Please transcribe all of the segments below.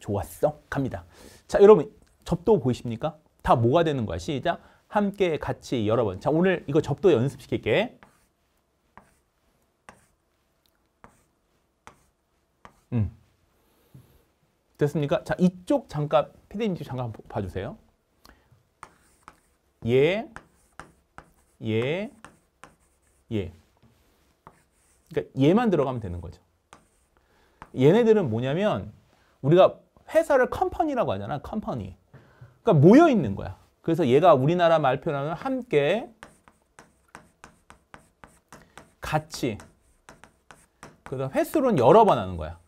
좋았어. 갑니다. 자, 여러분 접도 보이십니까? 다 뭐가 되는 거야? 시작. 함께 같이 여러 번. 자, 오늘 이거 접도 연습시킬게. 음. 됐습니까? 자, 이쪽 잠깐 피디님 쪽 잠깐 봐 주세요. 예. 예. 예. 그러니까 얘만 들어가면 되는 거죠. 얘네들은 뭐냐면 우리가 회사를 컴퍼니라고 하잖아. 컴퍼니. 그러니까 모여 있는 거야. 그래서 얘가 우리나라 말표현하는 함께 같이 그래서 횟수로는 여러 번 하는 거야.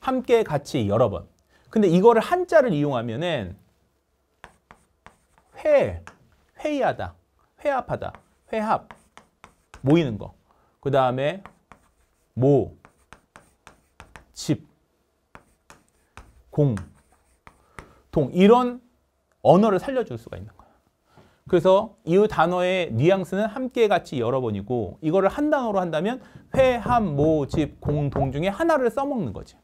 함께 같이 여러 번. 근데 이거를 한자를 이용하면은 회, 회의하다, 회합하다, 회합, 모이는 거. 그 다음에 모, 집, 공, 통 이런 언어를 살려줄 수가 있는 거예요. 그래서 이 단어의 뉘앙스는 함께 같이 여러 번이고 이거를 한 단어로 한다면 회함, 모집, 공동 중에 하나를 써먹는 거지.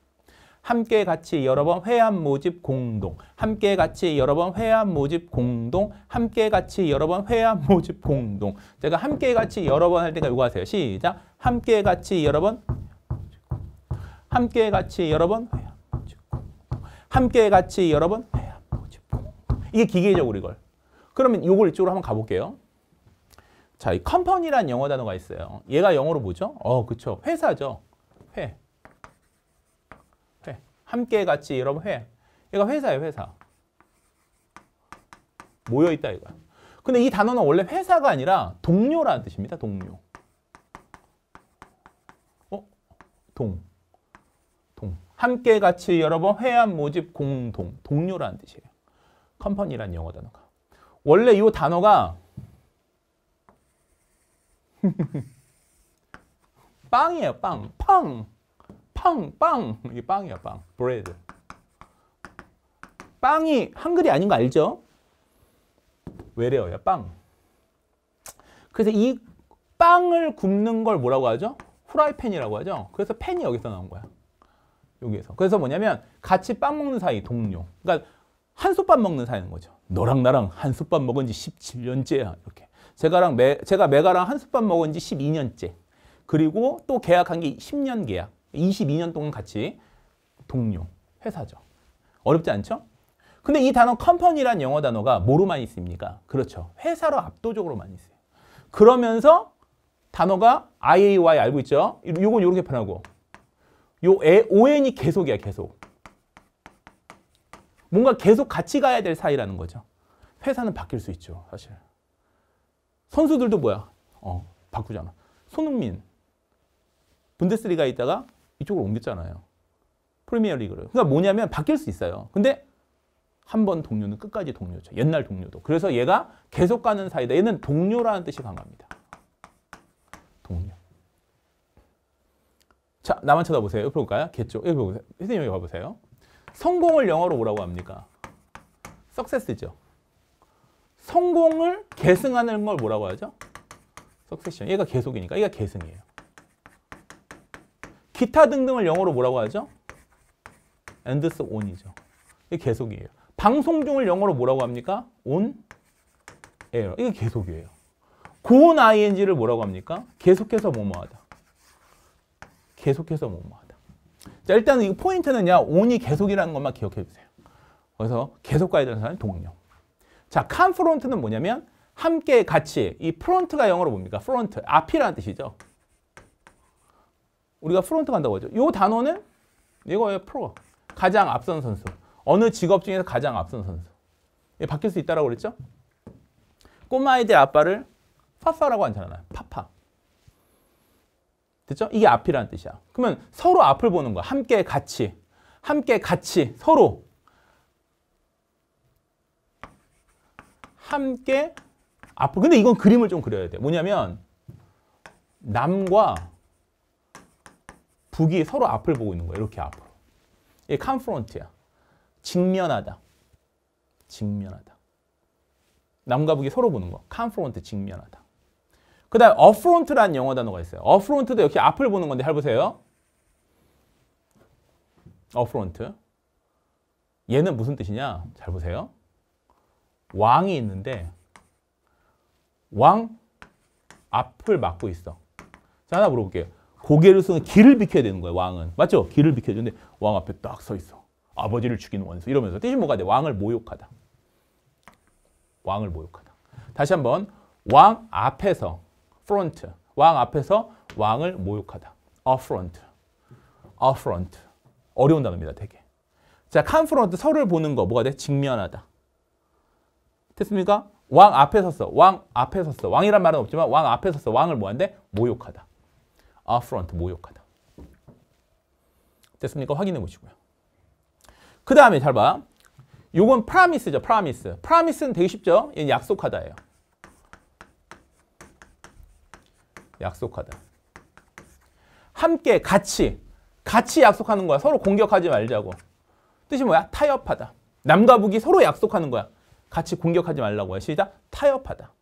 함께 같이 여러 번 회함, 모집, 공동 함께 같이 여러 번 회함, 모집, 공동 함께 같이 여러 번 회함, 모집, 공동 제가 함께 같이 여러 번할 때가 이거 하세요. 시작! 함께 같이 여러 번 함께 같이 여러 번 회함. 함께 같이 여러분 네, 이게 기계적으로 이걸. 그러면 이걸 이쪽으로 한번 가볼게요. 자, 이 컴퍼니란 영어 단어가 있어요. 얘가 영어로 뭐죠? 어, 그쵸. 회사죠. 회. 회. 함께 같이 여러분 회. 얘가 회사예요, 회사. 모여있다 이거야. 근데 이 단어는 원래 회사가 아니라 동료라는 뜻입니다. 동료. 어? 동. 동. 함께 같이 여러 번 회합 모집 공동 동료라는 뜻이에요. 컴퍼니란 영어 단어가 원래 이 단어가 빵이에요 빵 팡! 팡! 빵! 이게 빵이야 빵 브레드 빵이 한글이 아닌 거 알죠? 외래어야 빵 그래서 이 빵을 굽는 걸 뭐라고 하죠? 후라이팬이라고 하죠? 그래서 팬이 여기서 나온 거야 여기에서. 그래서 뭐냐면 같이 빵 먹는 사이 동료. 그러니까 한 솥밥 먹는 사이인 거죠. 너랑 나랑 한 솥밥 먹은 지 17년째야. 이렇게. 제가랑 매, 제가 메가랑 한 솥밥 먹은 지 12년째. 그리고 또 계약한 게 10년 계약. 22년 동안 같이 동료, 회사죠. 어렵지 않죠? 근데 이 단어 컴퍼니란 영어 단어가 뭐로 많이 씁니까? 그렇죠. 회사로 압도적으로 많이 쓰요 그러면서 단어가 IAY 알고 있죠? 요건 요렇게 변하고 요 on이 계속이야 계속. 뭔가 계속 같이 가야 될 사이라는 거죠. 회사는 바뀔 수 있죠 사실. 선수들도 뭐야? 어 바꾸잖아. 손흥민 분데스리가 있다가 이쪽으로 옮겼잖아요. 프리미어리그를. 그러니까 뭐냐면 바뀔 수 있어요. 근데 한 번 동료는 끝까지 동료죠. 옛날 동료도. 그래서 얘가 계속 가는 사이다. 얘는 동료라는 뜻이 강합니다. 동료. 자, 나만 쳐다보세요. 옆으로 볼까요? 개쪽. 여기 보세요. 선생님 여기 봐보세요. 성공을 영어로 뭐라고 합니까? 석세스죠. 성공을 계승하는 걸 뭐라고 하죠? 석세션. 얘가 계속이니까 얘가 계승이에요. 기타 등등을 영어로 뭐라고 하죠? end's on이죠. 이게 계속이에요. 방송 중을 영어로 뭐라고 합니까? on air. 이게 계속이에요. 고온 ing를 뭐라고 합니까? 계속해서 뭐뭐하다. 계속해서 뭐뭐하다. 자, 일단은 이 포인트는요. o 이 계속이라는 것만 기억해 주세요. 그래서 계속 가야 되는 사람이 동료. 자, 칸프론트는 뭐냐면 함께 같이 이 프론트가 영어로 뭡니까? 프론트. 앞이라는 뜻이죠. 우리가 프론트 간다고 하죠. 이 단어는 이거예요. 프로. 가장 앞선 선수. 어느 직업 중에서 가장 앞선 선수. 예, 바뀔 수 있다라고 그랬죠? 꼬마 아이들 아빠를 파파라고 하잖아요. 파파. 됐죠? 이게 앞이라는 뜻이야. 그러면 서로 앞을 보는 거야. 함께 같이. 함께 같이 서로. 함께 앞으 근데 이건 그림을 좀 그려야 돼. 뭐냐면 남과 북이 서로 앞을 보고 있는 거야. 이렇게 앞으로. 이게 컴프론트야. 직면하다. 직면하다. 남과 북이 서로 보는 거. 컴프론트 직면하다. 그 다음에 어프론트라는 영어 단어가 있어요. 어프론트도 역시 앞을 보는 건데 잘 보세요. 어프론트. 얘는 무슨 뜻이냐? 잘 보세요. 왕이 있는데 왕 앞을 막고 있어. 자, 하나 물어볼게요. 고개를 쓰는 길을 비켜야 되는 거예요, 왕은. 맞죠? 길을 비켜야 는데왕 앞에 딱 서 있어. 아버지를 죽인 원수 이러면서 뜻이 뭐가 돼? 왕을 모욕하다. 왕을 모욕하다. 다시 한번 왕 앞에서 f r o n t 왕 앞에서 왕을 모욕하다. affront. affront. 어려운 단어입니다. 되게. 자, confront 서를 보는 거 뭐가 돼? 직면하다. 됐습니까? 왕 앞에 섰어. 왕 앞에 섰어. 왕이란 말은 없지만 왕 앞에 섰어. 왕을 뭐한데? 모욕하다. affront 모욕하다. 됐습니까? 확인해 보시고요. 그 다음에 잘 봐. 요건 프라미스죠. 프라미스. 프라미스는 되게 쉽죠? 얘는 약속하다예요. 약속하다. 함께 같이 같이 약속하는 거야. 서로 공격하지 말자고. 뜻이 뭐야? 타협하다. 남과 북이 서로 약속하는 거야. 같이 공격하지 말라고 해. 시작. 타협하다.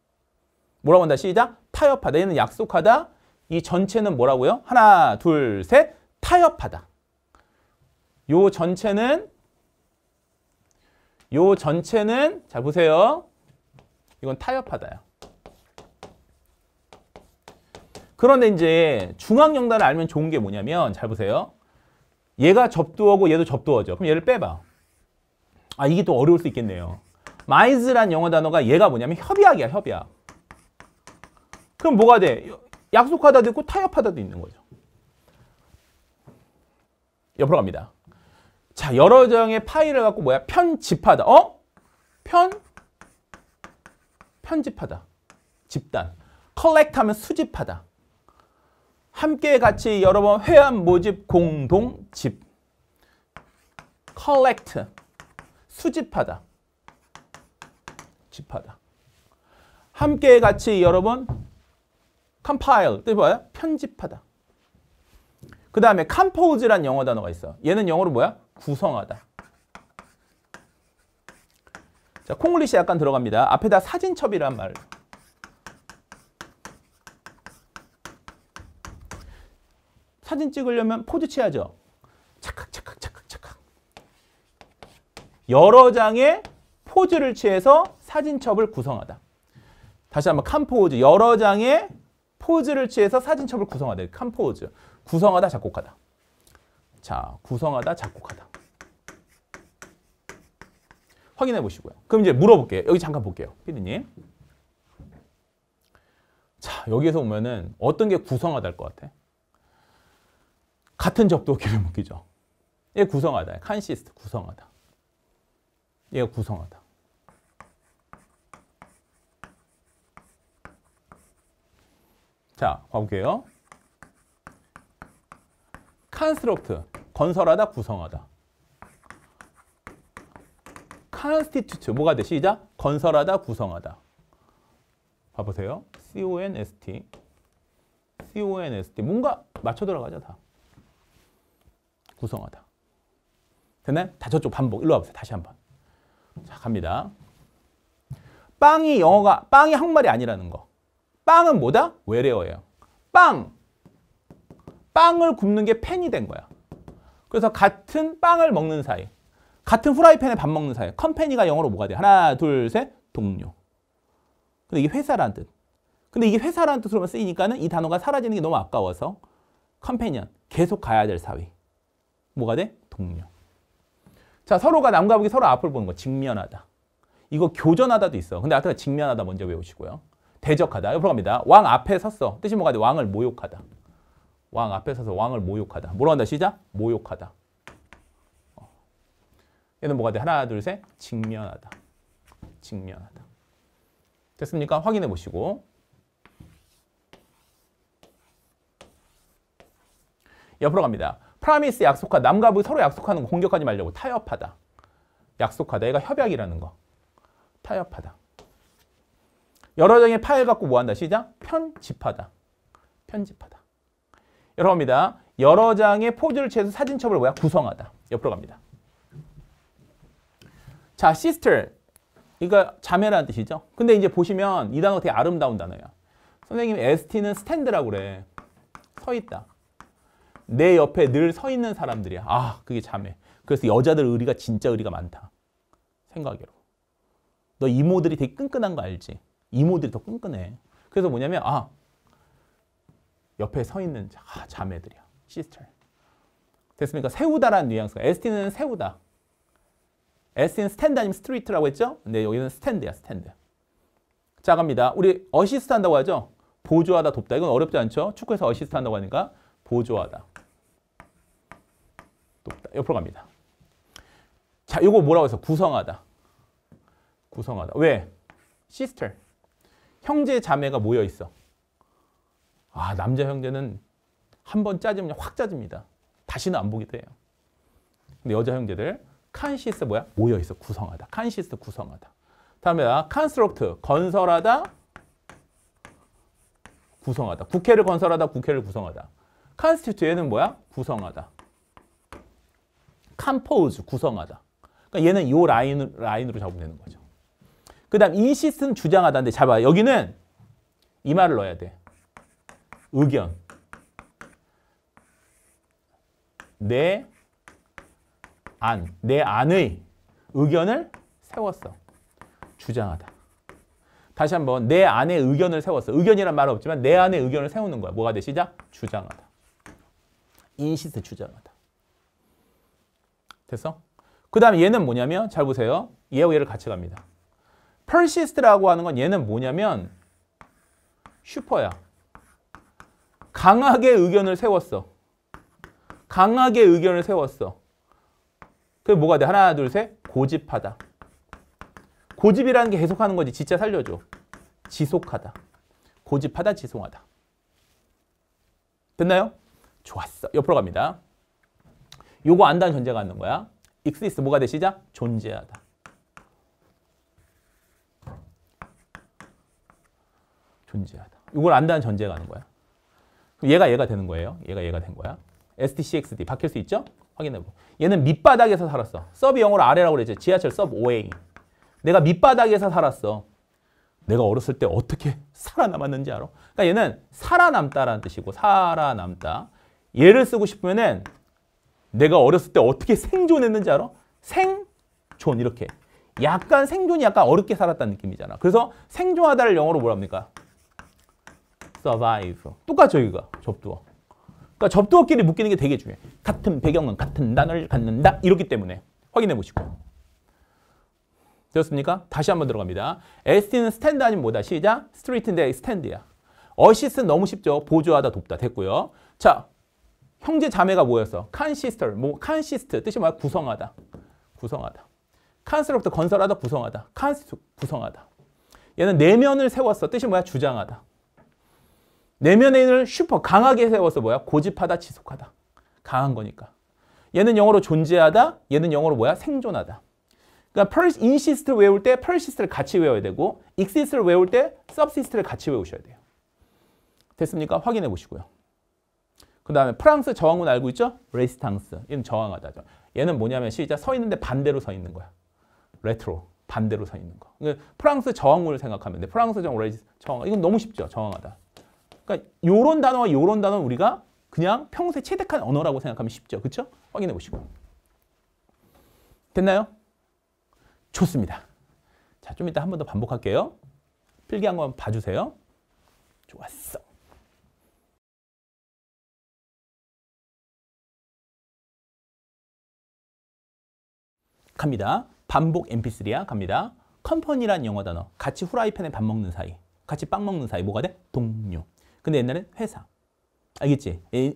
뭐라고 한다? 시작. 타협하다. 얘는 약속하다. 이 전체는 뭐라고요? 하나, 둘, 셋. 타협하다. 요 전체는 요 전체는 잘 보세요. 이건 타협하다요. 그런데 이제 중앙영단을 알면 좋은 게 뭐냐면 잘 보세요. 얘가 접두어고 얘도 접두어죠. 그럼 얘를 빼봐. 아 이게 또 어려울 수 있겠네요. 마이즈란 영어 단어가 얘가 뭐냐면 협약이야 협약. 그럼 뭐가 돼? 약속하다도 있고 타협하다도 있는 거죠. 옆으로 갑니다. 자 여러 장의 파일을 갖고 뭐야? 편집하다. 어? 편? 편집하다. 집단. 컬렉트 하면 수집하다. 함께 같이 여러 번 회원 모집 공동 집 collect 수집하다 집하다 함께 같이 여러 번 compile 또 뭐야? 편집하다 그 다음에 compose란 영어 단어가 있어 얘는 영어로 뭐야? 구성하다 자 콩글리시 약간 들어갑니다 앞에다 사진첩이란 말 사진 찍으려면 포즈 취하죠. 착각, 착각, 착각, 착각. 여러 장의 포즈를 취해서 사진첩을 구성하다. 다시 한번 캄포즈. 여러 장의 포즈를 취해서 사진첩을 구성하다. 캄포즈. 구성하다, 작곡하다. 자, 구성하다, 작곡하다. 확인해 보시고요. 그럼 이제 물어볼게요. 여기 잠깐 볼게요. 피디님. 자, 여기에서 보면은 어떤 게 구성하다일 것 같아? 같은 접도 기름 묶이죠. 얘 구성하다. 칸시스트 구성하다. 얘가 구성하다. 자, 가볼게요. 컨스트럭트, 건설하다, 구성하다. 컨스티튜트, 뭐가 돼? 시작. 건설하다, 구성하다. 봐보세요. C-O-N-S-T. C-O-N-S-T. 뭔가 맞춰 들어가죠, 다. 구성하다. 됐나요? 다 저쪽 반복. 일로 와보세요. 다시 한번. 자, 갑니다. 빵이 영어가, 빵이 한국말이 아니라는 거. 빵은 뭐다? 외래어예요. 빵. 빵을 굽는 게 팬이 된 거야. 그래서 같은 빵을 먹는 사이. 같은 후라이팬에 밥 먹는 사이. 컴페니가 영어로 뭐가 돼? 하나, 둘, 셋. 동료. 근데 이게 회사라는 뜻. 근데 이게 회사라는 뜻으로만 쓰이니까는 이 단어가 사라지는 게 너무 아까워서 컴패니언, 계속 가야 될 사위. 뭐가 돼? 동료. 자, 서로가 남과 북이 서로 앞을 보는 거. 직면하다. 이거 교전하다도 있어. 근데 아까 직면하다 먼저 외우시고요. 대적하다. 옆으로 갑니다. 왕 앞에 섰어. 뜻이 뭐가 돼? 왕을 모욕하다. 왕 앞에 서서 왕을 모욕하다. 뭐라 한다? 시작. 모욕하다. 어. 얘는 뭐가 돼? 하나, 둘, 셋. 직면하다. 직면하다. 됐습니까? 확인해 보시고. 옆으로 갑니다. 프라미스 약속하 남과 북이 서로 약속하는 거 공격하지 말려고 타협하다. 약속하다. 얘가 협약이라는 거. 타협하다. 여러 장의 파일 갖고 뭐한다? 시작. 편집하다. 편집하다. 여러분입니다. 여러 장의 포즈를 취해서 사진첩을 뭐야? 구성하다. 옆으로 갑니다. 자, 시스 s 이거 자매라는 뜻이죠. 근데 이제 보시면 이 단어 되게 아름다운 단어예요. 선생님 ST는 스탠드라고 그래. 서 있다. 내 옆에 늘 서 있는 사람들이야. 아, 그게 자매. 그래서 여자들 의리가 진짜 의리가 많다. 생각으로. 너 이모들이 되게 끈끈한 거 알지? 이모들이 더 끈끈해. 그래서 뭐냐면 아, 옆에 서 있는 자, 아, 자매들이야. 시스터. 됐습니까? 세우다라는 뉘앙스가. 에스는 세우다. 에스는 스탠드 아니면 스트리트라고 했죠? 근데 여기는 스탠드야, 스탠드. 자, 갑니다. 우리 어시스트 한다고 하죠? 보조하다, 돕다. 이건 어렵지 않죠? 축구에서 어시스트 한다고 하니까 보조하다. 또 옆으로 갑니다. 자, 이거 뭐라고 해서 구성하다. 구성하다. 왜? 시스터. 형제 자매가 모여 있어. 아, 남자 형제는 한 번 짜지면 확 짜집니다. 다시는 안 보기도 해요. 근데 여자 형제들 칸시스 뭐야? 모여 있어. 구성하다. 칸시스 구성하다. 다음에 컨스트럭트 아, 건설하다 구성하다. 국회를 건설하다 국회를 구성하다. 컨스티튜에는 뭐야? 구성하다. 컴포즈, 구성하다. 그러니까 얘는 이 라인, 라인으로 잡으면 되는 거죠. 그 다음 인시스는 주장하다인데 잘봐 여기는 이 말을 넣어야 돼. 의견. 내 안, 내 안의 의견을 세웠어. 주장하다. 다시 한번 내 안에 의견을 세웠어. 의견이란 말은 없지만 내 안에 의견을 세우는 거야. 뭐가 되시자? 주장하다. 인시스 주장하다. 됐어? 그 다음에 얘는 뭐냐면 잘 보세요. 얘와 얘를 같이 갑니다. persist라고 하는 건 얘는 뭐냐면 슈퍼야. 강하게 의견을 세웠어. 강하게 의견을 세웠어. 그 뭐가 돼? 하나, 둘, 셋. 고집하다. 고집이라는 게 계속하는 거지. 진짜 살려줘. 지속하다. 고집하다, 지속하다. 됐나요? 좋았어. 옆으로 갑니다. 요거 안다는 전제가 있는 거야. 익스이스 뭐가 되시자? 존재하다. 존재하다. 이걸 안다는 전제가 하는 거야. 얘가 얘가 되는 거예요. 얘가 얘가 된 거야. STCXD 바뀔 수 있죠? 확인해보. 얘는 밑바닥에서 살았어. 서브 영어로 아래라고 그랬지. 지하철 서브 5A. 내가 밑바닥에서 살았어. 내가 어렸을 때 어떻게 살아남았는지 알아? 그러니까 얘는 살아남다라는 뜻이고 살아남다. 얘를 쓰고 싶으면 내가 어렸을 때 어떻게 생존했는지 알아? 생존 이렇게. 약간 생존이 약간 어렵게 살았다는 느낌이잖아. 그래서 생존하다를 영어로 뭐라 합니까? survive. 똑같죠, 여기가. 접두어. 그러니까 접두어끼리 묶이는 게 되게 중요해. 같은 배경은 같은 단어를 갖는다. 이렇기 때문에 확인해 보시고. 되었습니까? 다시 한번 들어갑니다. ST는 스탠드 아니면 뭐다? 시작. 스트리트인데 스탠드야. 어시스는 너무 쉽죠. 보조하다, 돕다. 됐고요. 자, 형제 자매가 모여서 칸 시스터, 뭐칸 시스트 뜻이 뭐야? 구성하다, 구성하다. 칸스로부터 건설하다, 구성하다. 칸스 구성하다. 얘는 내면을 세웠어. 뜻이 뭐야? 주장하다. 내면을 슈퍼 강하게 세워서 뭐야? 고집하다, 지속하다. 강한 거니까. 얘는 영어로 존재하다, 얘는 영어로 뭐야? 생존하다. 그러니까 인시스트를 외울 때 펄시스트를 같이 외워야 되고 익시스트를 외울 때 서브시스트를 같이 외우셔야 돼요. 됐습니까? 확인해 보시고요. 그 다음에 프랑스 저항군 알고 있죠? 레지스탕스. 얘는 저항하다죠. 얘는 뭐냐면 시작 서 있는데 반대로 서 있는 거야. 레트로. 반대로 서 있는 거. 그러니까 프랑스 저항문을 생각하면 돼. 프랑스 저항, 레지 저항. 이건 너무 쉽죠. 저항하다. 그러니까 요런 단어와 요런 단어는 우리가 그냥 평소에 체득한 언어라고 생각하면 쉽죠. 그렇 확인해 보시고. 됐나요? 좋습니다. 자, 좀 이따 한 번 더 반복할게요. 필기 한 번 봐주세요. 좋았어. 갑니다. 반복 mp3야 갑니다. 컴퍼니란 영어 단어 같이 후라이팬에 밥 먹는 사이 같이 빵 먹는 사이 뭐가 돼? 동료 근데 옛날엔 회사 알겠지? 에,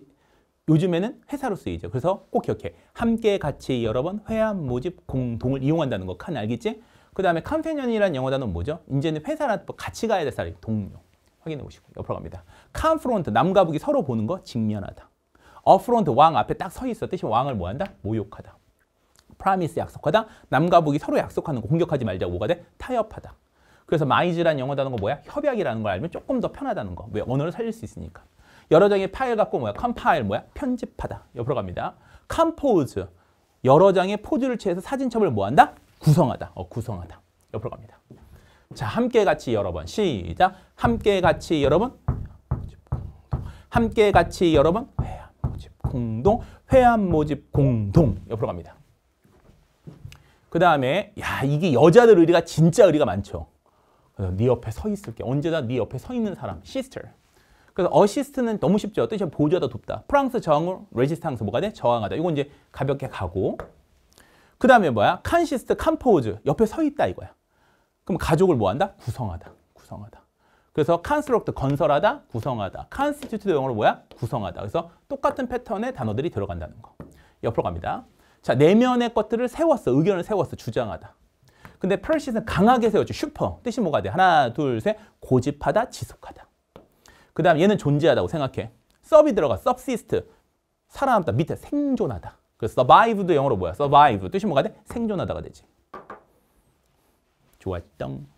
요즘에는 회사로 쓰이죠 그래서 꼭 기억해 함께 같이 여러 번 회합 모집 공동을 이용한다는 거칸 알겠지? 그 다음에 컴패니란 영어 단어는 뭐죠? 이제는 회사랑 같이 가야 될사이 동료 확인해 보시고 옆으로 갑니다 컴프론트 남과 북이 서로 보는 거 직면하다 어프론트 왕 앞에 딱 서 있어 뜻이 왕을 뭐한다? 모욕하다 프라미스 약속하다. 남과 북이 서로 약속하는 거 공격하지 말자고 뭐가 돼? 타협하다. 그래서 마이즈란 영어 단어가 뭐야? 협약이라는 걸 알면 조금 더 편하다는 거. 왜? 언어를 살릴 수 있으니까. 여러 장의 파일 갖고 뭐야? 컴파일 뭐야? 편집하다. 옆으로 갑니다. 컴포즈. 여러 장의 포즈를 취해서 사진첩을 뭐한다? 구성하다. 어, 구성하다. 옆으로 갑니다. 자, 함께 같이 여러 번. 시작. 함께 같이 여러 번. 함께 같이 여러 번. 회합 모집 공동. 회합 모집 공동. 옆으로 갑니다. 그 다음에 야 이게 여자들 의리가 진짜 의리가 많죠. 그래서 네 옆에 서 있을게. 언제나 네 옆에 서 있는 사람. 시스터. 그래서 어시스트는 너무 쉽죠. 어 뜻이 보조하다 돕다. 프랑스 저항을 레지스탕스 뭐가 돼? 저항하다. 이건 이제 가볍게 가고 그 다음에 뭐야? 칸시스트, 칸포즈. 옆에 서 있다 이거야. 그럼 가족을 뭐 한다? 구성하다. 구성하다. 그래서 칸스트럭트 건설하다, 구성하다. 컨스티튜트 영어로 뭐야? 구성하다. 그래서 똑같은 패턴의 단어들이 들어간다는 거. 옆으로 갑니다. 자, 내면의 것들을 세웠어. 의견을 세웠어. 주장하다. 근데 펄시는 강하게 세웠죠. 슈퍼. 뜻이 뭐가 돼? 하나, 둘, 셋. 고집하다, 지속하다. 그 다음 얘는 존재하다고 생각해. 서비 들어가. 섭시스트. 살아남다. 밑에 생존하다. 그래서 survive도 영어로 뭐야? survive. 뜻이 뭐가 돼? 생존하다가 되지. 좋았던